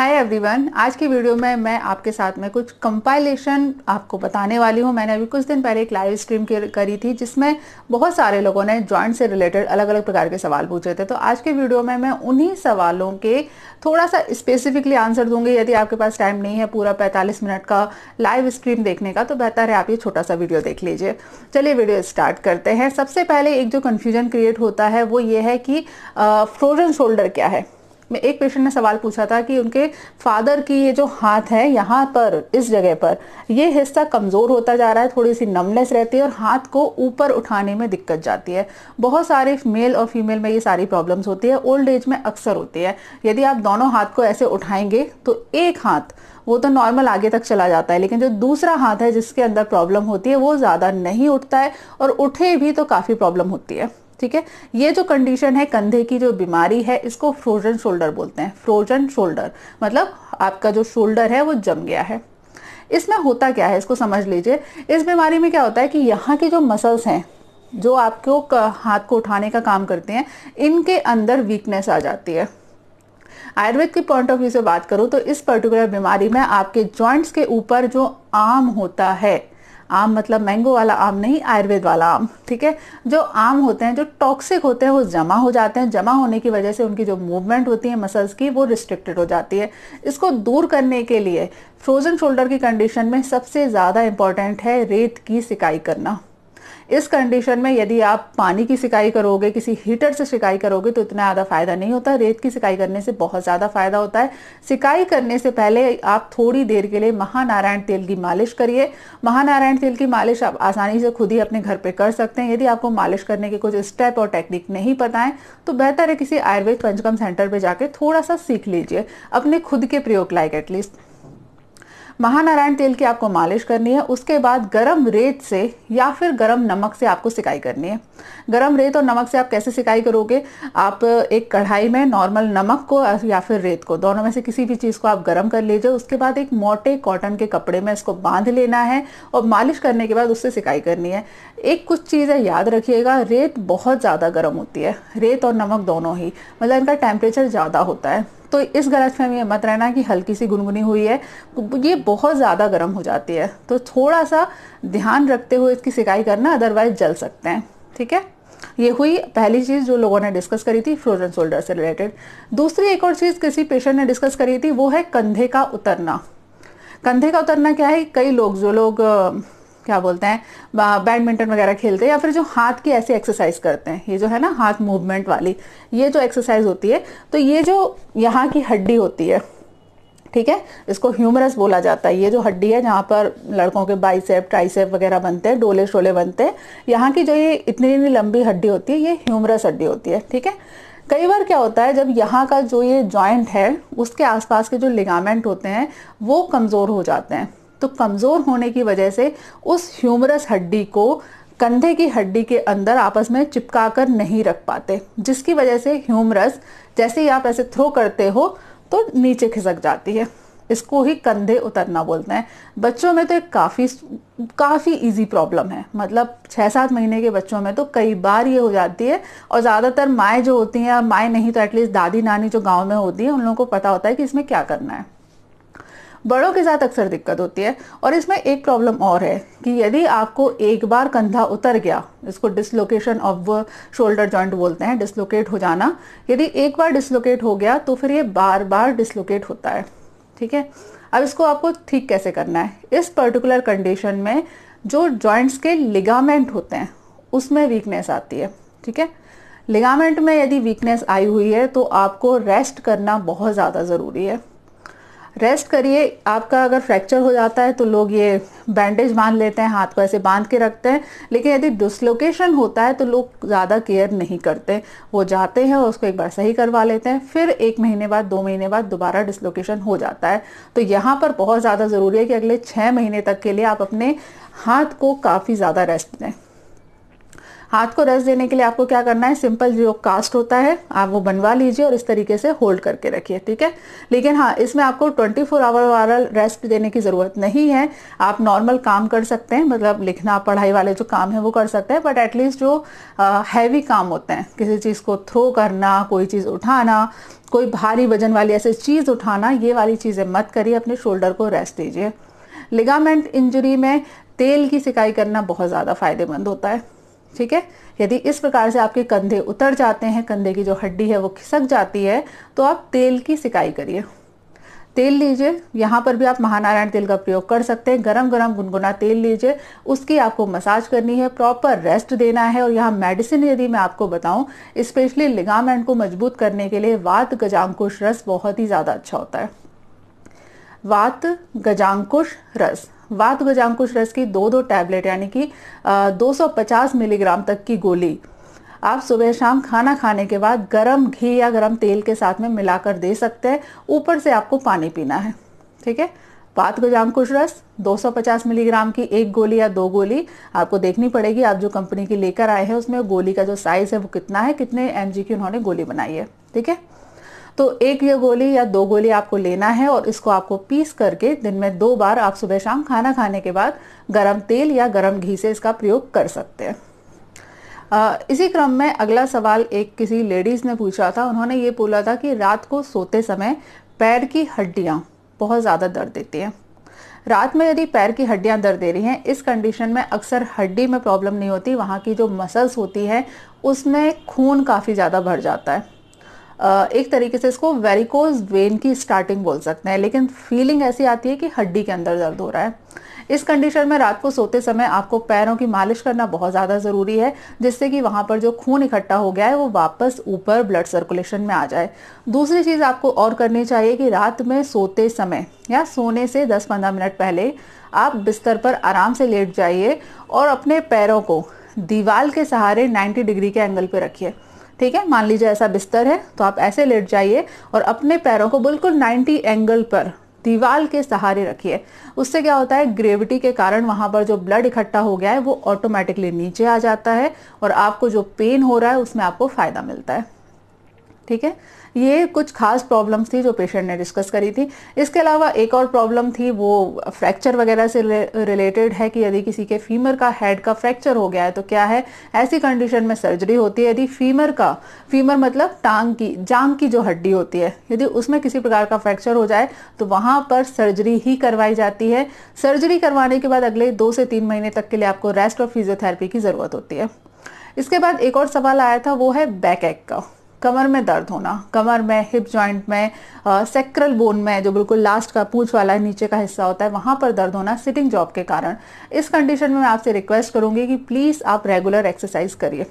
hi everyone आज की video में मैं आपके साथ में कुछ कंपाइलेशन आपको बताने वाली हूँ मैंने अभी कुछ दिन पहले एक लाइव स्ट्रीम करी थी जिसमें बहुत सारे लोगों ने जॉइंट से रिलेटेड अलग अलग प्रकार के सवाल पूछे थे तो आज के वीडियो में मैं उन्हीं सवालों के थोड़ा सा स्पेसिफिकली आंसर दूंगी यदि आपके पास टाइम नहीं है पूरा पैंतालीस मिनट का लाइव स्ट्रीम देखने का तो बेहतर है आप ये छोटा सा वीडियो देख लीजिए चलिए वीडियो स्टार्ट करते हैं सबसे पहले एक जो कन्फ्यूजन क्रिएट होता है वो ये है कि फ्रोजन शोल्डर क्या है में एक पेशेंट ने सवाल पूछा था कि उनके फादर की ये जो हाथ है यहाँ पर इस जगह पर ये हिस्सा कमज़ोर होता जा रहा है थोड़ी सी नमनेस रहती है और हाथ को ऊपर उठाने में दिक्कत जाती है बहुत सारे मेल और फीमेल में ये सारी प्रॉब्लम्स होती है ओल्ड एज में अक्सर होती है यदि आप दोनों हाथ को ऐसे उठाएंगे तो एक हाथ वो तो नॉर्मल आगे तक चला जाता है लेकिन जो दूसरा हाथ है जिसके अंदर प्रॉब्लम होती है वो ज़्यादा नहीं उठता है और उठे भी तो काफ़ी प्रॉब्लम होती है ठीक है ये जो कंडीशन है कंधे की जो बीमारी है इसको फ्रोजन शोल्डर बोलते हैं फ्रोजन शोल्डर मतलब आपका जो शोल्डर है वो जम गया है इसमें होता क्या है इसको समझ लीजिए इस बीमारी में क्या होता है कि यहाँ के जो मसल्स हैं जो आपको हाथ को उठाने का काम करते हैं इनके अंदर वीकनेस आ जाती है आयुर्वेद के पॉइंट ऑफ व्यू से बात करूँ तो इस पर्टिकुलर बीमारी में आपके जॉइंट्स के ऊपर जो आम होता है आम मतलब मैंगो वाला आम नहीं आयुर्वेद वाला आम ठीक है जो आम होते हैं जो टॉक्सिक होते हैं वो जमा हो जाते हैं जमा होने की वजह से उनकी जो मूवमेंट होती है मसल्स की वो रिस्ट्रिक्टेड हो जाती है इसको दूर करने के लिए फ्रोजन शोल्डर की कंडीशन में सबसे ज़्यादा इंपॉर्टेंट है रेत की सिकाई करना इस कंडीशन में यदि आप पानी की सिकाई करोगे किसी हीटर से सिकाई करोगे तो इतना ज़्यादा फायदा नहीं होता रेत की सिकाई करने से बहुत ज़्यादा फायदा होता है सिकाई करने से पहले आप थोड़ी देर के लिए महानारायण तेल की मालिश करिए महानारायण तेल की मालिश आप आसानी से खुद ही अपने घर पर कर सकते हैं यदि आपको मालिश करने के कुछ स्टेप और टेक्निक नहीं पता है तो बेहतर है किसी आयुर्वेद पंचकम सेंटर पर जाकर थोड़ा सा सीख लीजिए अपने खुद के प्रयोग लायक एटलीस्ट महानारायण तेल की आपको मालिश करनी है उसके बाद गरम रेत से या फिर गरम नमक से आपको सिकाई करनी है गरम रेत और नमक से आप कैसे सिकाई करोगे आप एक कढ़ाई में नॉर्मल नमक को या फिर रेत को दोनों में से किसी भी चीज़ को आप गर्म कर लीजिए उसके बाद एक मोटे कॉटन के कपड़े में इसको बांध लेना है और मालिश करने के बाद उससे सिकाई करनी है एक कुछ चीज़ें याद रखिएगा रेत बहुत ज़्यादा गर्म होती है रेत और नमक दोनों ही मतलब इनका टेम्परेचर ज़्यादा होता है तो इस गलत फहमी मत रहना कि हल्की सी गुनगुनी हुई है ये बहुत ज़्यादा गर्म हो जाती है तो थोड़ा सा ध्यान रखते हुए इसकी सिकाई करना अदरवाइज जल सकते हैं ठीक है ये हुई पहली चीज़ जो लोगों ने डिस्कस करी थी फ्रोजन शोल्डर से रिलेटेड दूसरी एक और चीज़ किसी पेशेंट ने डिस्कस करी थी वो है कंधे का उतरना कंधे का उतरना क्या है कई लोग जो लोग क्या बोलते हैं बैडमिंटन वगैरह खेलते हैं या फिर जो हाथ की ऐसी एक्सरसाइज करते हैं ये जो है ना हाथ मूवमेंट वाली ये जो एक्सरसाइज होती है तो ये जो यहाँ की हड्डी होती है ठीक है इसको ह्यूमरस बोला जाता है ये जो हड्डी है जहाँ पर लड़कों के बाइसेप ट्राइसेप वगैरह बनते हैं डोले शोले बनते हैं यहाँ की जो ये इतनी इतनी लंबी हड्डी होती है ये ह्यूमरस हड्डी होती है ठीक है कई बार क्या होता है जब यहाँ का जो ये जॉइंट है उसके आसपास के जो लिगामेंट होते हैं वो कमज़ोर हो जाते हैं तो कमज़ोर होने की वजह से उस ह्यूमरस हड्डी को कंधे की हड्डी के अंदर आपस में चिपका कर नहीं रख पाते जिसकी वजह से ह्यूमरस जैसे ही आप ऐसे थ्रो करते हो तो नीचे खिसक जाती है इसको ही कंधे उतरना बोलते हैं बच्चों में तो एक काफ़ी काफ़ी इजी प्रॉब्लम है मतलब छः सात महीने के बच्चों में तो कई बार ये हो जाती है और ज़्यादातर माएँ जो होती हैं माएँ नहीं तो एटलीस्ट दादी नानी जो गाँव में होती हैं उन लोगों को पता होता है कि इसमें क्या करना है बड़ों के साथ अक्सर दिक्कत होती है और इसमें एक प्रॉब्लम और है कि यदि आपको एक बार कंधा उतर गया इसको डिसलोकेशन ऑफ शोल्डर जॉइंट बोलते हैं डिसलोकेट हो जाना यदि एक बार डिसलोकेट हो गया तो फिर ये बार बार डिसलोकेट होता है ठीक है अब इसको आपको ठीक कैसे करना है इस पर्टिकुलर कंडीशन में जो जॉइंट्स के लिगामेंट होते हैं उसमें वीकनेस आती है ठीक है लिगामेंट में यदि वीकनेस आई हुई है तो आपको रेस्ट करना बहुत ज़्यादा ज़रूरी है रेस्ट करिए आपका अगर फ्रैक्चर हो जाता है तो लोग ये बैंडेज बांध लेते हैं हाथ को ऐसे बांध के रखते हैं लेकिन यदि डिसलोकेशन होता है तो लोग ज़्यादा केयर नहीं करते वो जाते हैं और उसको एक बार सही करवा लेते हैं फिर एक महीने बाद दो महीने बाद दोबारा डिसलोकेशन हो जाता है तो यहाँ पर बहुत ज़्यादा ज़रूरी है कि अगले छः महीने तक के लिए आप अपने हाथ को काफ़ी ज़्यादा रेस्ट दें हाथ को रेस्ट देने के लिए आपको क्या करना है सिंपल जो कास्ट होता है आप वो बनवा लीजिए और इस तरीके से होल्ड करके रखिए ठीक है लेकिन हाँ इसमें आपको 24 फोर आवर वाला रेस्ट देने की ज़रूरत नहीं है आप नॉर्मल काम कर सकते हैं मतलब लिखना पढ़ाई वाले जो काम है वो कर सकते हैं बट एटलीस्ट जो हैवी काम होते हैं किसी चीज़ को थ्रो करना कोई चीज़ उठाना कोई भारी वजन वाली ऐसी चीज़ उठाना ये वाली चीज़ें मत करिए अपने शोल्डर को रेस्ट दीजिए लिगामेंट इंजरी में तेल की सिकाई करना बहुत ज़्यादा फ़ायदेमंद होता है ठीक है यदि इस प्रकार से आपके कंधे उतर जाते हैं कंधे की जो हड्डी है वो खिसक जाती है तो आप तेल की सिकाई करिए तेल लीजिए यहाँ पर भी आप महानारायण तेल का प्रयोग कर सकते हैं गरम गरम गुनगुना तेल लीजिए उसकी आपको मसाज करनी है प्रॉपर रेस्ट देना है और यहाँ मेडिसिन यदि मैं आपको बताऊँ स्पेशली लिगामेंट को मजबूत करने के लिए वात गजांकुश रस बहुत ही ज़्यादा अच्छा होता है वात गजांकुश रस वात गजांकुश रस की दो दो टैबलेट यानी कि 250 मिलीग्राम तक की गोली आप सुबह शाम खाना खाने के बाद गरम घी या गरम तेल के साथ में मिलाकर दे सकते हैं ऊपर से आपको पानी पीना है ठीक है पात गजामकुश रस 250 मिलीग्राम की एक गोली या दो गोली आपको देखनी पड़ेगी आप जो कंपनी की लेकर आए हैं उसमें गोली का जो साइज़ है वो कितना है कितने एम की उन्होंने गोली बनाई है ठीक है तो एक ये गोली या दो गोली आपको लेना है और इसको आपको पीस करके दिन में दो बार आप सुबह शाम खाना खाने के बाद गर्म तेल या गर्म घी से इसका प्रयोग कर सकते हैं इसी क्रम में अगला सवाल एक किसी लेडीज़ ने पूछा था उन्होंने ये बोला था कि रात को सोते समय पैर की हड्डियाँ बहुत ज़्यादा दर्द देती हैं रात में यदि पैर की हड्डियाँ दर्द दे रही हैं इस कंडीशन में अक्सर हड्डी में प्रॉब्लम नहीं होती वहाँ की जो मसल्स होती हैं उसमें खून काफ़ी ज़्यादा भर जाता है एक तरीके से इसको वेरिकोज वेन की स्टार्टिंग बोल सकते हैं लेकिन फीलिंग ऐसी आती है कि हड्डी के अंदर दर्द हो रहा है इस कंडीशन में रात को सोते समय आपको पैरों की मालिश करना बहुत ज़्यादा ज़रूरी है जिससे कि वहाँ पर जो खून इकट्ठा हो गया है वो वापस ऊपर ब्लड सर्कुलेशन में आ जाए दूसरी चीज़ आपको और करनी चाहिए कि रात में सोते समय या सोने से 10-15 मिनट पहले आप बिस्तर पर आराम से लेट जाइए और अपने पैरों को दीवार के सहारे 90 डिग्री के एंगल पर रखिए ठीक है मान लीजिए ऐसा बिस्तर है तो आप ऐसे लेट जाइए और अपने पैरों को बिल्कुल 90 एंगल पर दीवाल के सहारे रखिए उससे क्या होता है ग्रेविटी के कारण वहां पर जो ब्लड इकट्ठा हो गया है वो ऑटोमेटिकली नीचे आ जाता है और आपको जो पेन हो रहा है उसमें आपको फ़ायदा मिलता है ठीक है ये कुछ खास प्रॉब्लम्स थी जो पेशेंट ने डिस्कस करी थी इसके अलावा एक और प्रॉब्लम थी वो फ्रैक्चर वगैरह से रिलेटेड है कि यदि किसी के फीमर का हेड का फ्रैक्चर हो गया है तो क्या है ऐसी कंडीशन में सर्जरी होती है यदि फीमर का फीमर मतलब टांग की जांग की जो हड्डी होती है यदि उसमें किसी प्रकार का फ्रैक्चर हो जाए तो वहाँ पर सर्जरी ही करवाई जाती है सर्जरी करवाने के बाद अगले दो से तीन महीने तक के लिए आपको रेस्ट और फिजियोथेरेपी की ज़रूरत होती है इसके बाद एक और सवाल आया था वो है बैक एक का कमर में दर्द होना कमर में हिप जॉइंट में सेक्रल बोन में जो बिल्कुल लास्ट का पूछ वाला है नीचे का हिस्सा होता है वहाँ पर दर्द होना सिटिंग जॉब के कारण इस कंडीशन में मैं आपसे रिक्वेस्ट करूँगी कि प्लीज़ आप रेगुलर एक्सरसाइज करिए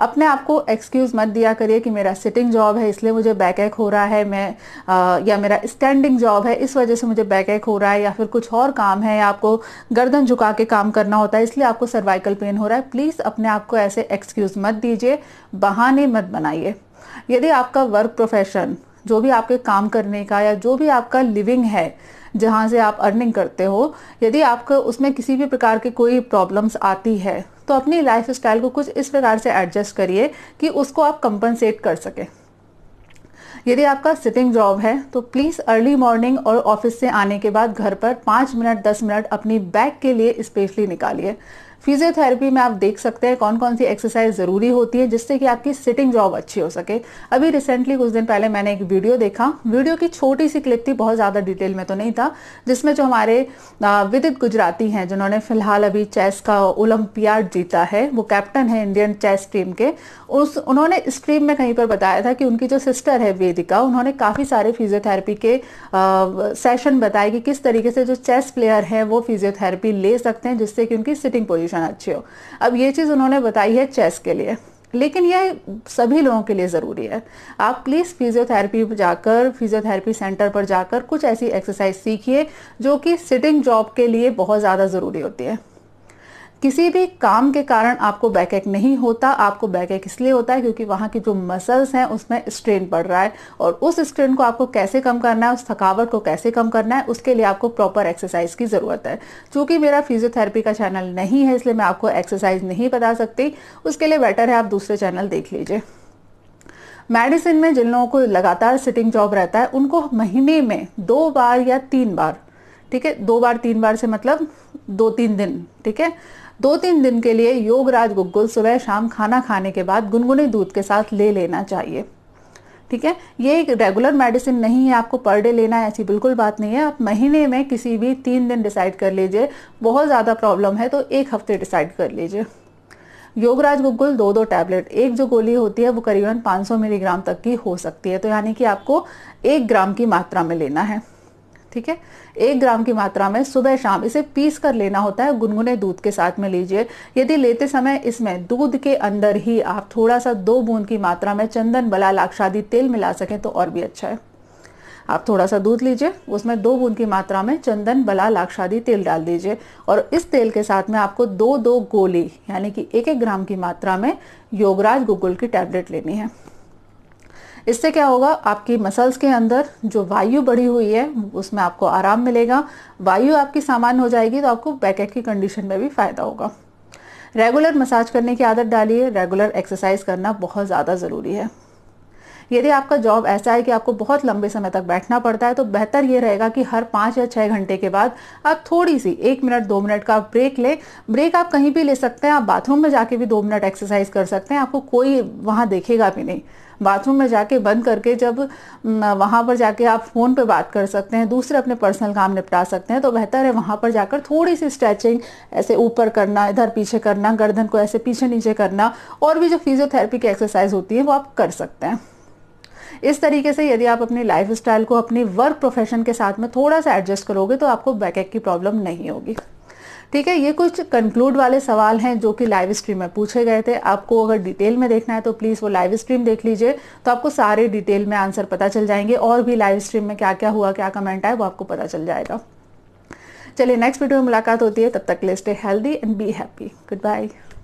अपने आप को एक्सक्यूज़ मत दिया करिए कि मेरा सिटिंग जॉब है इसलिए मुझे बैक एक हो रहा है मैं आ, या मेरा स्टैंडिंग जॉब है इस वजह से मुझे बैक एक हो रहा है या फिर कुछ और काम है या आपको गर्दन झुका के काम करना होता है इसलिए आपको सर्वाइकल पेन हो रहा है प्लीज़ अपने आप को ऐसे एक्सक्यूज़ मत दीजिए बहाने मत बनाइए यदि आपका वर्क प्रोफेशन जो भी आपके काम करने का या जो भी आपका लिविंग है जहाँ से आप अर्निंग करते हो यदि आपको उसमें किसी भी प्रकार की कोई प्रॉब्लम्स आती है तो अपनी लाइफ स्टाइल को कुछ इस प्रकार से एडजस्ट करिए कि उसको आप कंपनसेट कर सकें यदि आपका सिटिंग जॉब है तो प्लीज़ अर्ली मॉर्निंग और ऑफिस से आने के बाद घर पर पाँच मिनट दस मिनट अपनी बैक के लिए स्पेशली निकालिए फिजियोथेरेपी में आप देख सकते हैं कौन कौन सी एक्सरसाइज ज़रूरी होती है जिससे कि आपकी सिटिंग जॉब अच्छी हो सके अभी रिसेंटली कुछ दिन पहले मैंने एक वीडियो देखा वीडियो की छोटी सी क्लिप थी बहुत ज़्यादा डिटेल में तो नहीं था जिसमें जो हमारे विदित गुजराती हैं जिन्होंने फिलहाल अभी चेस का ओलम्पियाड जीता है वो कैप्टन है इंडियन चेस टीम के उस उन्होंने स्ट्रीम में कहीं पर बताया था कि उनकी जो सिस्टर है वेदिका उन्होंने काफ़ी सारे फिजियोथेरेपी के सेशन बताए कि किस तरीके से जो चेस प्लेयर है वो फिजियोथेरेपी ले सकते हैं जिससे कि उनकी सिटिंग पोजिशन कंडीशन अच्छी हो अब ये चीज़ उन्होंने बताई है चेस के लिए लेकिन यह सभी लोगों के लिए ज़रूरी है आप प्लीज़ फिजियोथेरेपी पर जाकर फिजियोथेरेपी सेंटर पर जाकर कुछ ऐसी एक्सरसाइज सीखिए जो कि सिटिंग जॉब के लिए बहुत ज़्यादा ज़रूरी होती है किसी भी काम के कारण आपको बैक एक नहीं होता आपको बैक एक इसलिए होता है क्योंकि वहाँ की जो मसल्स हैं उसमें स्ट्रेन पड़ रहा है और उस स्ट्रेन को आपको कैसे कम करना है उस थकावट को कैसे कम करना है उसके लिए आपको प्रॉपर एक्सरसाइज की ज़रूरत है चूँकि मेरा फिजियोथेरेपी का चैनल नहीं है इसलिए मैं आपको एक्सरसाइज नहीं बता सकती उसके लिए बेटर है आप दूसरे चैनल देख लीजिए मेडिसिन में जिन लोगों को लगातार सिटिंग जॉब रहता है उनको महीने में दो बार या तीन बार ठीक है दो बार तीन बार से मतलब दो तीन दिन ठीक है दो तीन दिन के लिए योगराज गुग्गुल सुबह शाम खाना खाने के बाद गुनगुने दूध के साथ ले लेना चाहिए ठीक है ये एक रेगुलर मेडिसिन नहीं है आपको पर डे लेना है ऐसी बिल्कुल बात नहीं है आप महीने में किसी भी तीन दिन डिसाइड कर लीजिए बहुत ज़्यादा प्रॉब्लम है तो एक हफ्ते डिसाइड कर लीजिए योगराज गुग्गुल दो दो टैबलेट एक जो गोली होती है वो करीबन 500 मिलीग्राम तक की हो सकती है तो यानी कि आपको एक ग्राम की मात्रा में लेना है ठीक है एक ग्राम की मात्रा में सुबह शाम इसे पीस कर लेना होता है गुनगुने दूध के साथ में लीजिए यदि लेते समय इसमें दूध के अंदर ही आप थोड़ा सा दो बूंद की मात्रा में चंदन बला लाक्षादी तेल मिला सकें तो और भी अच्छा है आप थोड़ा सा दूध लीजिए उसमें दो बूंद की मात्रा में चंदन बला लाक्षादी तेल डाल दीजिए और इस तेल के साथ में आपको दो दो गोली यानी कि एक एक ग्राम की मात्रा में योगराज गुगुल की टैबलेट लेनी है इससे क्या होगा आपकी मसल्स के अंदर जो वायु बढ़ी हुई है उसमें आपको आराम मिलेगा वायु आपकी सामान्य हो जाएगी तो आपको बैक की कंडीशन में भी फ़ायदा होगा रेगुलर मसाज करने की आदत डालिए रेगुलर एक्सरसाइज करना बहुत ज़्यादा ज़रूरी है यदि आपका जॉब ऐसा है कि आपको बहुत लंबे समय तक बैठना पड़ता है तो बेहतर ये रहेगा कि हर पाँच या छः घंटे के बाद आप थोड़ी सी एक मिनट दो मिनट का ब्रेक लें ब्रेक आप कहीं भी ले सकते हैं आप बाथरूम में जाके भी दो मिनट एक्सरसाइज कर सकते हैं आपको कोई वहाँ देखेगा भी नहीं बाथरूम में जाके बंद करके जब वहाँ पर जाके आप फ़ोन पे बात कर सकते हैं दूसरे अपने पर्सनल काम निपटा सकते हैं तो बेहतर है वहाँ पर जाकर थोड़ी सी स्ट्रेचिंग ऐसे ऊपर करना इधर पीछे करना गर्दन को ऐसे पीछे नीचे करना और भी जो फिजियोथेरेपी की एक्सरसाइज होती है वो आप कर सकते हैं इस तरीके से यदि आप अपनी लाइफ स्टाइल को अपनी वर्क प्रोफेशन के साथ में थोड़ा सा एडजस्ट करोगे तो आपको बैकएक की प्रॉब्लम नहीं होगी ठीक है ये कुछ कंक्लूड वाले सवाल हैं जो कि लाइव स्ट्रीम में पूछे गए थे आपको अगर डिटेल में देखना है तो प्लीज़ वो लाइव स्ट्रीम देख लीजिए तो आपको सारे डिटेल में आंसर पता चल जाएंगे और भी लाइव स्ट्रीम में क्या क्या हुआ क्या कमेंट आए वो आपको पता चल जाएगा चलिए नेक्स्ट वीडियो में मुलाकात होती है तब तक लिए stay healthy and be happy good bye